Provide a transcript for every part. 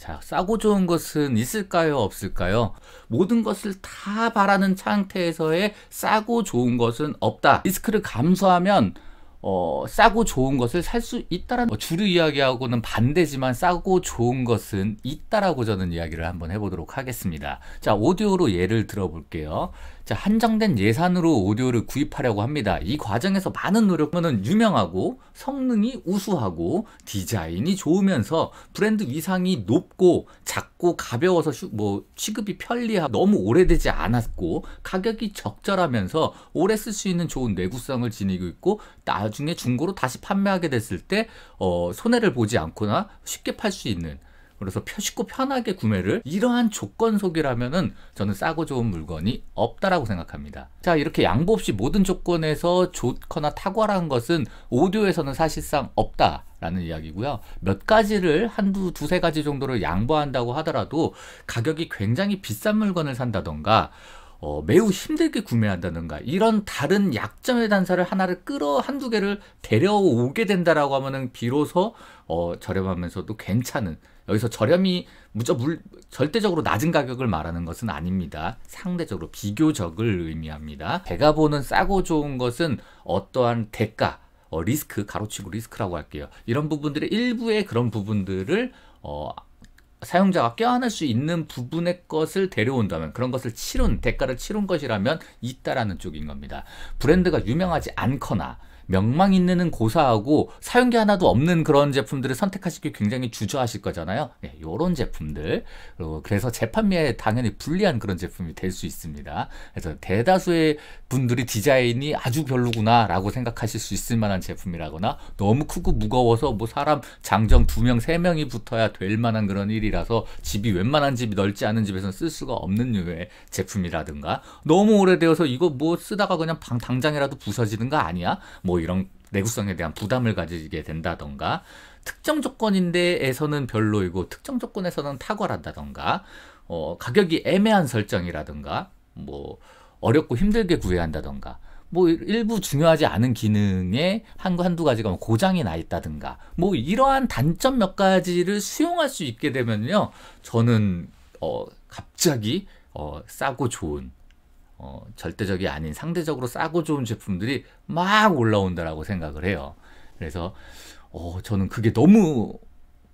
자, 싸고 좋은 것은 있을까요, 없을까요? 모든 것을 다 바라는 상태에서의 싸고 좋은 것은 없다. 리스크를 감소하면 어, 싸고 좋은 것을 살 수 있다라는 어, 주류 이야기하고는 반대지만 싸고 좋은 것은 있다라고 저는 이야기를 한번 해보도록 하겠습니다. 자, 오디오로 예를 들어볼게요. 자, 한정된 예산으로 오디오를 구입하려고 합니다. 이 과정에서 많은 노력은 유명하고 성능이 우수하고 디자인이 좋으면서 브랜드 위상이 높고 작고 가벼워서 뭐 취급이 편리하고 너무 오래되지 않았고 가격이 적절하면서 오래 쓸 수 있는 좋은 내구성을 지니고 있고 나중에 중고로 다시 판매하게 됐을 때 어, 손해를 보지 않거나 쉽게 팔 수 있는 그래서 쉽고 편하게 구매를 이러한 조건 속이라면은 저는 싸고 좋은 물건이 없다라고 생각합니다. 자 이렇게 양보 없이 모든 조건에서 좋거나 탁월한 것은 오디오에서는 사실상 없다. 라는 이야기고요. 몇 가지를 한두 두세 가지 정도를 양보한다고 하더라도 가격이 굉장히 비싼 물건을 산다던가 어, 매우 힘들게 구매한다든가 이런 다른 약점의 단서를 하나를 끌어 한두 개를 데려오게 된다라고 하면은 비로소 어, 저렴하면서도 괜찮은 여기서 저렴이 무조 물 절대적으로 낮은 가격을 말하는 것은 아닙니다. 상대적으로 비교적을 의미합니다. 제가 보는 싸고 좋은 것은 어떠한 대가 어, 리스크 가로치고 리스크라고 할게요. 이런 부분들의 일부의 그런 부분들을 어, 사용자가 껴안을 수 있는 부분의 것을 데려온다면 그런 것을 치룬 대가를 치룬 것이라면 있다라는 쪽인 겁니다. 브랜드가 유명하지 않거나 명망 있는 고사하고 사용기 하나도 없는 그런 제품들을 선택하시기 굉장히 주저하실 거잖아요. 네, 요런 제품들. 어, 그래서 재판매에 당연히 불리한 그런 제품이 될 수 있습니다. 그래서 대다수의 분들이 디자인이 아주 별로구나라고 생각하실 수 있을 만한 제품이라거나 너무 크고 무거워서 뭐 사람 장정 두 명, 세 명이 붙어야 될 만한 그런 일이라서 집이 웬만한 집이 넓지 않은 집에서는 쓸 수가 없는 유의 제품이라든가 너무 오래되어서 이거 뭐 쓰다가 그냥 방, 당장이라도 부서지는 거 아니야? 뭐뭐 이런 내구성에 대한 부담을 가지게 된다던가 특정 조건인데에서는 별로이고 특정 조건에서는 탁월하다던가 어, 가격이 애매한 설정이라던가 뭐 어렵고 힘들게 구해 한다던가 뭐 일부 중요하지 않은 기능에 한 한두 가지가 뭐 고장이 나 있다든가 뭐 이러한 단점 몇 가지를 수용할 수 있게 되면요 저는 어 갑자기 어 싸고 좋은 어, 절대적이 아닌 상대적으로 싸고 좋은 제품들이 막 올라온다라고 생각을 해요. 그래서 어, 저는 그게 너무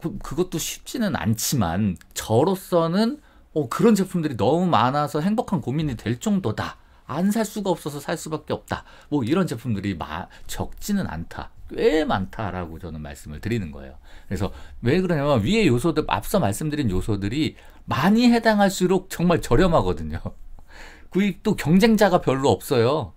그, 그것도 쉽지는 않지만 저로서는 어, 그런 제품들이 너무 많아서 행복한 고민이 될 정도다. 안 살 수가 없어서 살 수밖에 없다. 뭐 이런 제품들이 마, 적지는 않다. 꽤 많다라고 저는 말씀을 드리는 거예요. 그래서 왜 그러냐면 위의 요소들 앞서 말씀드린 요소들이 많이 해당할수록 정말 저렴하거든요. 구입도 경쟁자가 별로 없어요.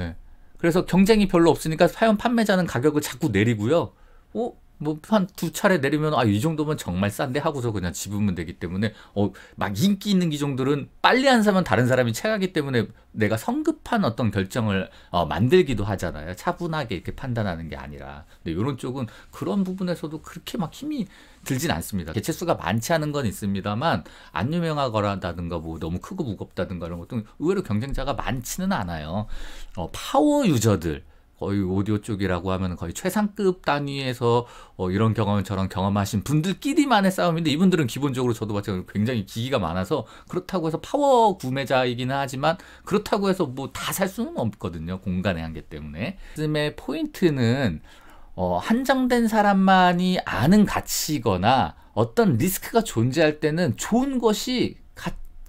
예. 그래서 경쟁이 별로 없으니까 사연 판매자는 가격을 자꾸 내리고요. 어? 뭐한두 차례 내리면 아 이 정도면 정말 싼데 하고서 그냥 집으면 되기 때문에 어 막 인기 있는 기종들은 빨리 안 사면 다른 사람이 채가기 때문에 내가 성급한 어떤 결정을 어, 만들기도 하잖아요 차분하게 이렇게 판단하는 게 아니라 근데 이런 쪽은 그런 부분에서도 그렇게 막 힘이 들진 않습니다 개체수가 많지 않은 건 있습니다만 안 유명하거라든가 뭐 너무 크고 무겁다든가 이런 것도 의외로 경쟁자가 많지는 않아요 어, 파워 유저들 거의 오디오 쪽이라고 하면 거의 최상급 단위에서 어, 이런 경험 저런 경험하신 분들끼리만의 싸움인데 이분들은 기본적으로 저도 마찬가지로 굉장히 기기가 많아서 그렇다고 해서 파워 구매자이기는 하지만 그렇다고 해서 뭐 다 살 수는 없거든요 공간의 한계 때문에 씀의 포인트는 어, 한정된 사람만이 아는 가치거나 어떤 리스크가 존재할 때는 좋은 것이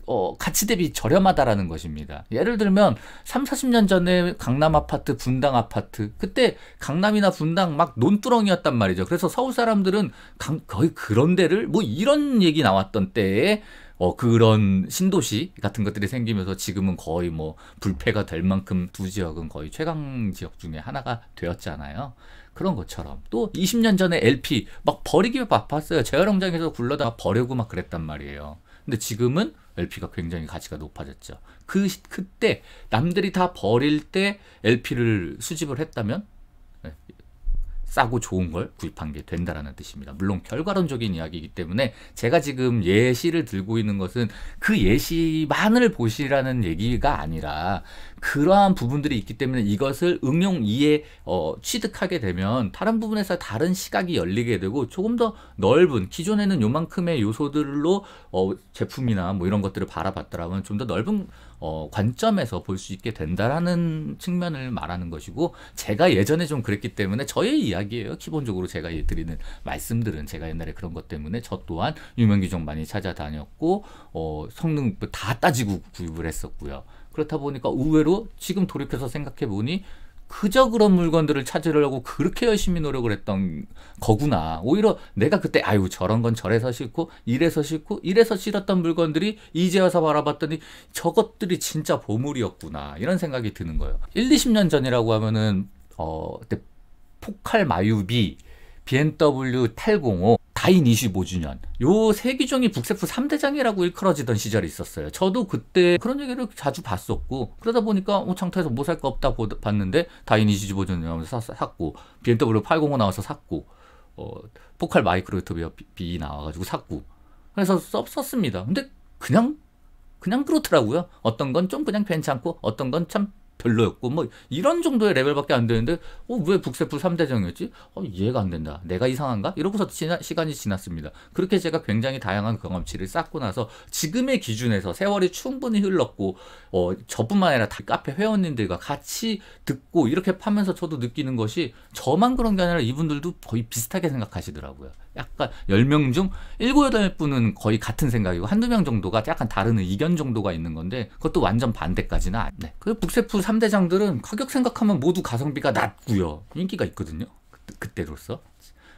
어, 가치 대비 저렴하다라는 것입니다. 예를 들면 3, 40년 전에 강남 아파트, 분당 아파트 그때 강남이나 분당 막 논두렁이었단 말이죠. 그래서 서울 사람들은 강, 거의 그런 데를 뭐 이런 얘기 나왔던 때에 어, 그런 신도시 같은 것들이 생기면서 지금은 거의 뭐 불패가 될 만큼 두 지역은 거의 최강 지역 중에 하나가 되었잖아요. 그런 것처럼 또 20년 전에 LP 막 버리기 바빴어요. 재활용장에서 굴러다가 버리고막 그랬단 말이에요. 근데 지금은 LP가 굉장히 가치가 높아졌죠. 그 그때 남들이 다 버릴 때 LP를 수집을 했다면 네, 싸고 좋은 걸 구입한 게 된다라는 뜻입니다. 물론 결과론적인 이야기이기 때문에 제가 지금 예시를 들고 있는 것은 그 예시만을 보시라는 얘기가 아니라 그러한 부분들이 있기 때문에 이것을 응용 이에 어, 취득하게 되면 다른 부분에서 다른 시각이 열리게 되고 조금 더 넓은 기존에는 요만큼의 요소들로 어, 제품이나 뭐 이런 것들을 바라봤더라면 좀 더 넓은 어, 관점에서 볼 수 있게 된다라는 측면을 말하는 것이고 제가 예전에 좀 그랬기 때문에 저의 이야기예요. 기본적으로 제가 드리는 말씀들은 제가 옛날에 그런 것 때문에 저 또한 유명기종 많이 찾아다녔고 어, 성능 다 따지고 구입을 했었고요. 그렇다 보니까 의외로 지금 돌이켜서 생각해 보니 그저 그런 물건들을 찾으려고 그렇게 열심히 노력을 했던 거구나. 오히려 내가 그때 아유 저런 건 저래서 싫고 이래서 싫고 이래서 싫었던 물건들이 이제 와서 바라봤더니 저것들이 진짜 보물이었구나. 이런 생각이 드는 거예요. 1, 20년 전이라고 하면은 어 그때 포칼 마유비 BMW 805 다인 25주년 요세기종이 북세프 3대장이라고 일컬어지던 시절이 있었어요. 저도 그때 그런 얘기를 자주 봤었고 그러다 보니까 어, 창타에서 뭐살거 없다 봤는데 다인 25주년 나오면서 사, 샀고 BMW 805 나와서 샀고 어, 포칼 마이크로 유튜브 B 나와가지고 샀고 그래서 써, 썼습니다. 근데 그냥 그냥 그렇더라고요. 어떤 건 좀 그냥 괜찮고 어떤 건참 별로였고 뭐 이런 정도의 레벨밖에 안 되는데 어, 왜 북세풀 3대장이었지? 어, 이해가 안 된다. 내가 이상한가? 이러고서 지나, 시간이 지났습니다. 그렇게 제가 굉장히 다양한 경험치를 쌓고 나서 지금의 기준에서 세월이 충분히 흘렀고 어, 저뿐만 아니라 다 카페 회원님들과 같이 듣고 이렇게 파면서 저도 느끼는 것이 저만 그런 게 아니라 이분들도 거의 비슷하게 생각하시더라고요. 약간 1 0명중 일곱 여덟 분은 거의 같은 생각이고 한두 명 정도가 약간 다른 의견 정도가 있는 건데 그것도 완전 반대까지는 안 돼. 네. 그 북세프 3대장들은 가격 생각하면 모두 가성비가 낮고요. 인기가 있거든요. 그때로서.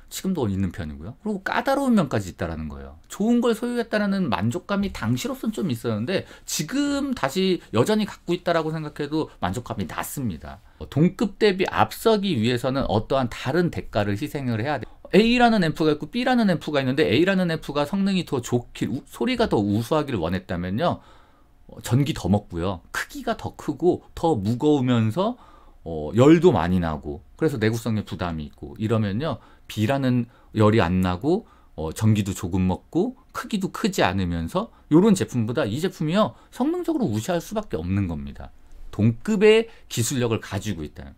지금도 있는 편이고요. 그리고 까다로운 면까지 있다라는 거예요. 좋은 걸 소유했다라는 만족감이 당시로선 좀 있었는데 지금 다시 여전히 갖고 있다라고 생각해도 만족감이 낮습니다. 뭐 동급 대비 앞서기 위해서는 어떠한 다른 대가를 희생을 해야 돼. 요 A라는 앰프가 있고 B라는 앰프가 있는데 A라는 앰프가 성능이 더 좋길 우, 소리가 더 우수하기를 원했다면요 어, 전기 더 먹고요 크기가 더 크고 더 무거우면서 어, 열도 많이 나고 그래서 내구성에 부담이 있고 이러면요 B라는 열이 안 나고 어, 전기도 조금 먹고 크기도 크지 않으면서 이런 제품보다 이 제품이요 성능적으로 우시할 수밖에 없는 겁니다 동급의 기술력을 가지고 있다는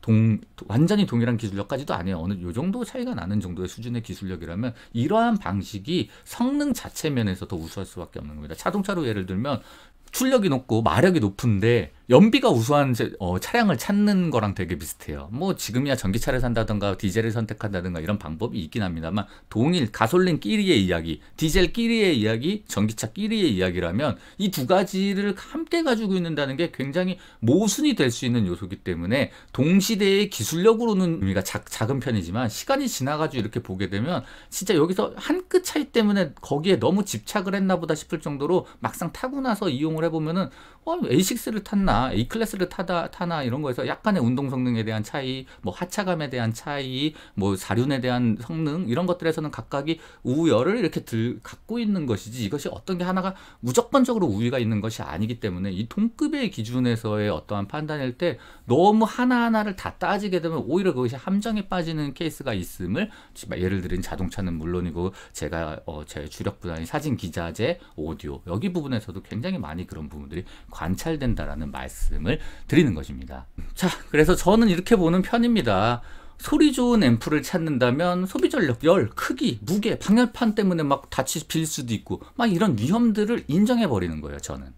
동, 완전히 동일한 기술력까지도 아니에요. 어느 요 정도 차이가 나는 정도의 수준의 기술력이라면 이러한 방식이 성능 자체 면에서 더 우수할 수밖에 없는 겁니다. 자동차로 예를 들면 출력이 높고 마력이 높은데 연비가 우수한 어, 차량을 찾는 거랑 되게 비슷해요. 뭐 지금이야 전기차를 산다든가 디젤을 선택한다든가 이런 방법이 있긴 합니다만 동일 가솔린끼리의 이야기, 디젤끼리의 이야기, 전기차끼리의 이야기라면 이 두 가지를 함께 가지고 있는다는 게 굉장히 모순이 될 수 있는 요소기 때문에 동시대의 기술력으로는 의미가 작, 작은 편이지만 시간이 지나가지고 이렇게 보게 되면 진짜 여기서 한 끗 차이 때문에 거기에 너무 집착을 했나 보다 싶을 정도로 막상 타고 나서 이용을 해보면은 어, A6를 탔나 이 클래스를 타다 타나 이런 거에서 약간의 운동 성능에 대한 차이, 뭐 하차감에 대한 차이, 뭐 사륜에 대한 성능 이런 것들에서는 각각이 우열을 이렇게 들 갖고 있는 것이지 이것이 어떤 게 하나가 무조건적으로 우위가 있는 것이 아니기 때문에 이 동급의 기준에서의 어떠한 판단일 때 너무 하나하나를 다 따지게 되면 오히려 그것이 함정에 빠지는 케이스가 있음을 예를 들인 자동차는 물론이고 제가 어제 주력 분야인 사진 기자재, 오디오 여기 부분에서도 굉장히 많이 그런 부분들이 관찰된다라는 말. 말씀을 드리는 것입니다. 자, 그래서 저는 이렇게 보는 편입니다. 소리 좋은 앰프를 찾는다면 소비 전력, 열, 크기, 무게, 방열판 때문에 막 다치 실 수도 있고 막 이런 위험들을 인정해 버리는 거예요, 저는.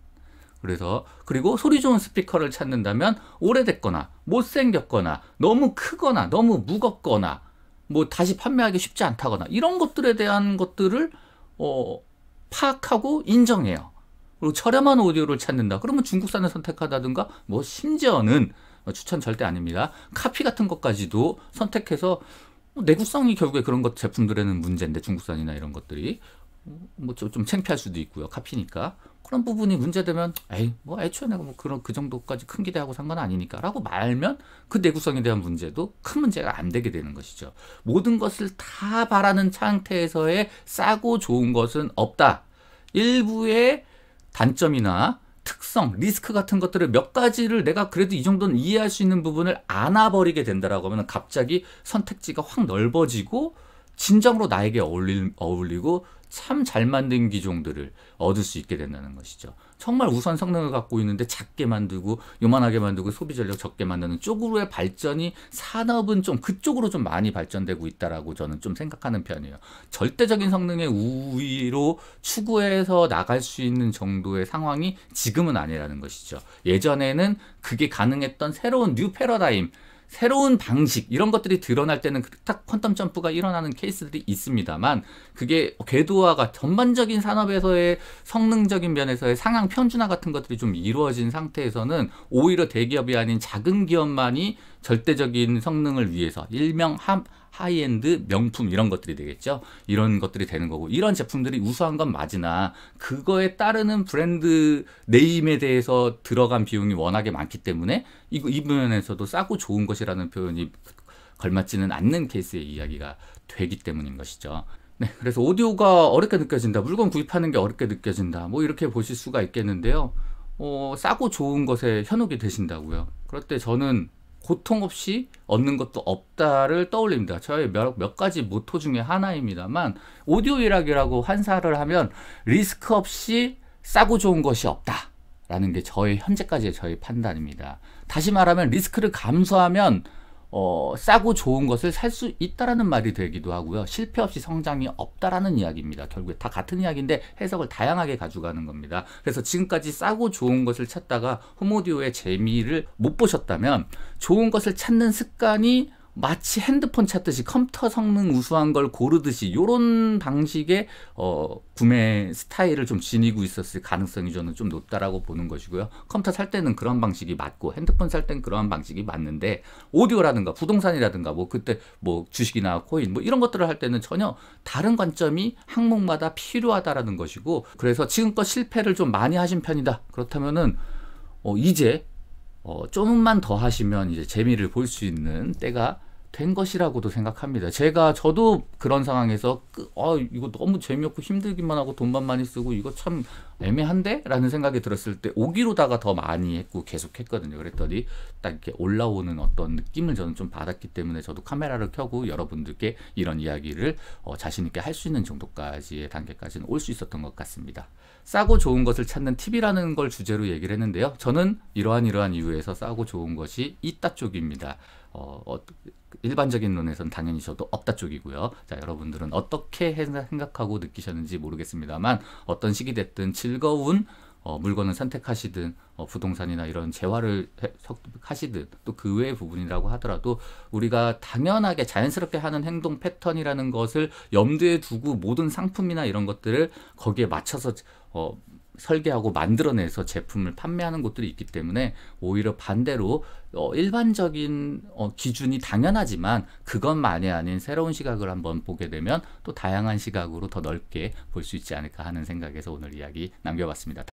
그래서 그리고 소리 좋은 스피커를 찾는다면 오래됐거나 못생겼거나 너무 크거나 너무 무겁거나 뭐 다시 판매하기 쉽지 않다거나 이런 것들에 대한 것들을 어 파악하고 인정해요. 그리고 저렴한 오디오를 찾는다. 그러면 중국산을 선택하다든가 뭐 심지어는 추천 절대 아닙니다. 카피 같은 것까지도 선택해서 뭐 내구성이 결국에 그런 것 제품들에는 문제인데 중국산이나 이런 것들이 뭐 좀 챙피할 수도 있고요. 카피니까. 그런 부분이 문제되면 에이 뭐 애초에 내가 뭐 그런 그 정도까지 큰 기대하고 산 건 아니니까라고 말면 그 내구성에 대한 문제도 큰 문제가 안 되게 되는 것이죠. 모든 것을 다 바라는 상태에서의 싸고 좋은 것은 없다. 일부의 단점이나 특성, 리스크 같은 것들을 몇 가지를 내가 그래도 이 정도는 이해할 수 있는 부분을 안아버리게 된다라고 하면 갑자기 선택지가 확 넓어지고 진정으로 나에게 어울리, 어울리고 참잘 만든 기종들을 얻을 수 있게 된다는 것이죠. 정말 우선 성능을 갖고 있는데 작게 만들고 요만하게 만들고 소비 전력 적게 만드는 쪽으로의 발전이 산업은 좀 그쪽으로 좀 많이 발전되고 있다라고 저는 좀 생각하는 편이에요. 절대적인 성능의 우위로 추구해서 나갈 수 있는 정도의 상황이 지금은 아니라는 것이죠. 예전에는 그게 가능했던 새로운 뉴 패러다임 새로운 방식 이런 것들이 드러날 때는 그 딱 퀀텀 점프가 일어나는 케이스들이 있습니다만 그게 궤도화가 전반적인 산업에서의 성능적인 면에서의 상향 편준화 같은 것들이 좀 이루어진 상태에서는 오히려 대기업이 아닌 작은 기업만이 절대적인 성능을 위해서 일명 함, 하이엔드 명품 이런 것들이 되겠죠. 이런 것들이 되는 거고 이런 제품들이 우수한 건 맞으나 그거에 따르는 브랜드 네임에 대해서 들어간 비용이 워낙에 많기 때문에 이거 이부에서도 싸고 좋은 것이라는 표현이 걸맞지는 않는 케이스의 이야기가 되기 때문인 것이죠. 네, 그래서 오디오가 어렵게 느껴진다. 물건 구입하는 게 어렵게 느껴진다. 뭐 이렇게 보실 수가 있겠는데요. 어, 싸고 좋은 것에 현혹이 되신다고요. 그럴 때 저는 고통 없이 얻는 것도 없다를 떠올립니다. 저의 몇, 몇 가지 모토 중에 하나입니다만 오디오 일학이라고 환사를 하면 리스크 없이 싸고 좋은 것이 없다. 라는 게 저의 현재까지의 저의 판단입니다. 다시 말하면 리스크를 감소하면 어, 싸고 좋은 것을 살 수 있다라는 말이 되기도 하고요. 실패 없이 성장이 없다라는 이야기입니다. 결국에 다 같은 이야기인데 해석을 다양하게 가져가는 겁니다. 그래서 지금까지 싸고 좋은 것을 찾다가 호모디오의 재미를 못 보셨다면 좋은 것을 찾는 습관이 마치 핸드폰 찾듯이 컴퓨터 성능 우수한 걸 고르듯이 이런 방식의 어, 구매 스타일을 좀 지니고 있었을 가능성이 저는 좀 높다라고 보는 것이고요. 컴퓨터 살 때는 그런 방식이 맞고 핸드폰 살 때는 그러한 방식이 맞는데 오디오라든가 부동산이라든가 뭐 그때 뭐 주식이나 코인 뭐 이런 것들을 할 때는 전혀 다른 관점이 항목마다 필요하다라는 것이고 그래서 지금껏 실패를 좀 많이 하신 편이다. 그렇다면은 어, 이제 어, 조금만 더 하시면 이제 재미를 볼 수 있는 때가 된 것이라고도 생각합니다. 제가 저도 그런 상황에서 어, 이거 너무 재미없고 힘들기만 하고 돈만 많이 쓰고 이거 참 애매한데라는 생각이 들었을 때 오기로다가 더 많이 했고 계속 했거든요. 그랬더니 딱 이렇게 올라오는 어떤 느낌을 저는 좀 받았기 때문에 저도 카메라를 켜고 여러분들께 이런 이야기를 어, 자신 있게 할 수 있는 정도까지의 단계까지는 올 수 있었던 것 같습니다. 싸고 좋은 것을 찾는 팁이라는 걸 주제로 얘기를 했는데요. 저는 이러한 이러한 이유에서 싸고 좋은 것이 이따 쪽입니다. 어, 어, 일반적인 논에서는 당연히 저도 없다 쪽이고요. 자, 여러분들은 어떻게 생각하고 느끼셨는지 모르겠습니다만 어떤 시기 됐든 즐거운 어, 물건을 선택하시든 어, 부동산이나 이런 재화를 해, 하시든 또 그 외의 부분이라고 하더라도 우리가 당연하게 자연스럽게 하는 행동 패턴이라는 것을 염두에 두고 모든 상품이나 이런 것들을 거기에 맞춰서 어, 설계하고 만들어내서 제품을 판매하는 곳들이 있기 때문에 오히려 반대로 어, 일반적인 어, 기준이 당연하지만 그것만이 아닌 새로운 시각을 한번 보게 되면 또 다양한 시각으로 더 넓게 볼 수 있지 않을까 하는 생각에서 오늘 이야기 남겨봤습니다.